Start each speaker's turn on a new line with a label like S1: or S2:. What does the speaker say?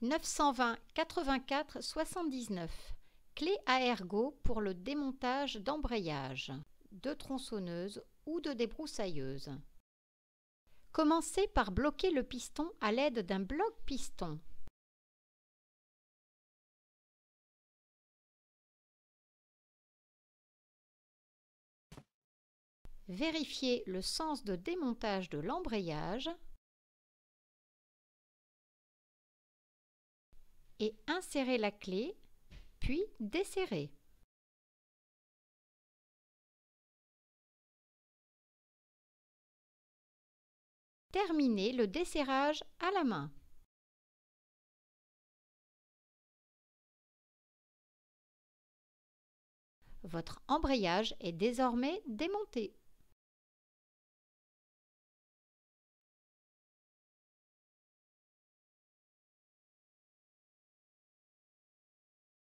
S1: 920 84 79. Clé à ergo pour le démontage d'embrayage, de tronçonneuse ou de débroussailleuse. Commencez par bloquer le piston à l'aide d'un bloc-piston.
S2: Vérifiez le sens de démontage de l'embrayage et insérer la clé, puis desserrez. Terminez le desserrage à la main. Votre embrayage est désormais démonté.